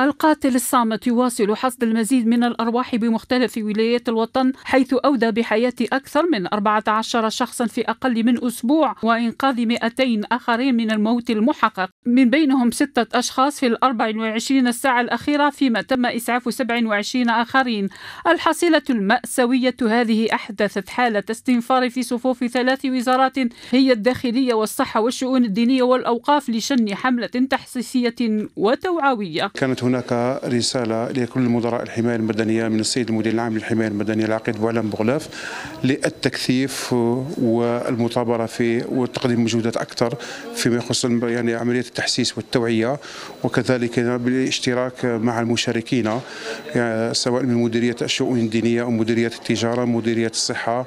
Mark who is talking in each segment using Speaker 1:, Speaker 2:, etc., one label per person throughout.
Speaker 1: القاتل الصامت يواصل حصد المزيد من الأرواح بمختلف ولايات الوطن حيث أودى بحياة أكثر من 14 شخصا في أقل من أسبوع وإنقاذ 200 آخرين من الموت المحقق من بينهم ستة أشخاص في ال 24 الساعة الأخيرة فيما تم إسعاف 27 آخرين الحصيلة المأساوية هذه أحدثت حالة استنفار في صفوف ثلاث وزارات هي الداخلية والصحة والشؤون الدينية والأوقاف لشن حملة تحسيسية وتوعوية
Speaker 2: كانت هناك رسالة لكل مدراء الحماية المدنية من السيد المدير العام للحماية المدنية العقيد بوعلام بغلاف للتكثيف والمطابرة في وتقديم مجهودات أكثر فيما يخص يعني عملية التحسيس والتوعية وكذلك بالاشتراك مع المشاركين يعني سواء من مديرية الشؤون الدينية أو مديرية التجارة مديرية الصحة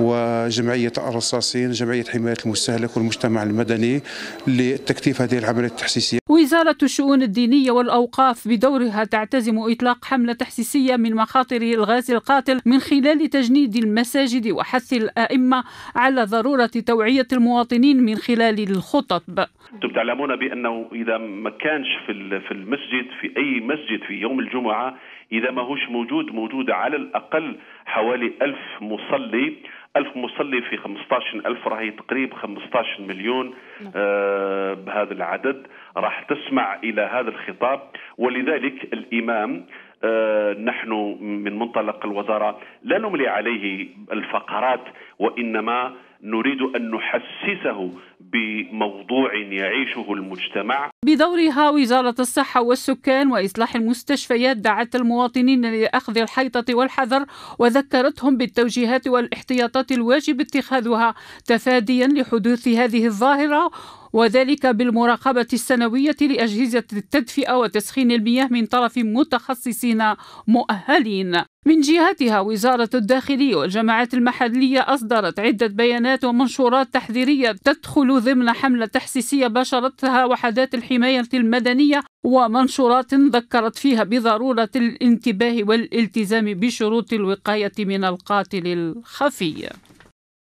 Speaker 2: وجمعية الرصاصين جمعية حماية المستهلك والمجتمع المدني لتكثيف هذه العملية التحسيسية
Speaker 1: وزارة الشؤون الدينية والأوقاف بدورها تعتزم إطلاق حملة تحسيسية من مخاطر الغاز القاتل من خلال تجنيد المساجد وحث الأئمة على ضرورة توعية المواطنين من خلال الخطب
Speaker 3: أنتم تعلمون بأنه إذا ما كانش في المسجد في أي مسجد في يوم الجمعة إذا ما هوش موجود موجود على الأقل حوالي ألف مصلي ألف مصلي في 15 ألف راهي تقريب 15 مليون نعم. آه بهذا العدد راح تسمع إلى هذا الخطاب ولذلك الإمام آه نحن من منطلق الوزارة لا نملي عليه الفقرات وإنما نريد أن نحسسه بموضوع يعيشه المجتمع
Speaker 1: بدورها وزارة الصحة والسكان وإصلاح المستشفيات دعت المواطنين لأخذ الحيطة والحذر وذكرتهم بالتوجيهات والاحتياطات الواجب اتخاذها تفاديا لحدوث هذه الظاهرة وذلك بالمراقبة السنوية لأجهزة التدفئة وتسخين المياه من طرف متخصصين مؤهلين من جهتها وزارة الداخلية والجماعات المحلية أصدرت عدة بيانات ومنشورات تحذيرية تدخل ضمن حملة تحسيسية باشرتها وحدات الحماية المدنية ومنشورات ذكرت فيها بضرورة الانتباه والالتزام بشروط الوقاية من القاتل الخفي.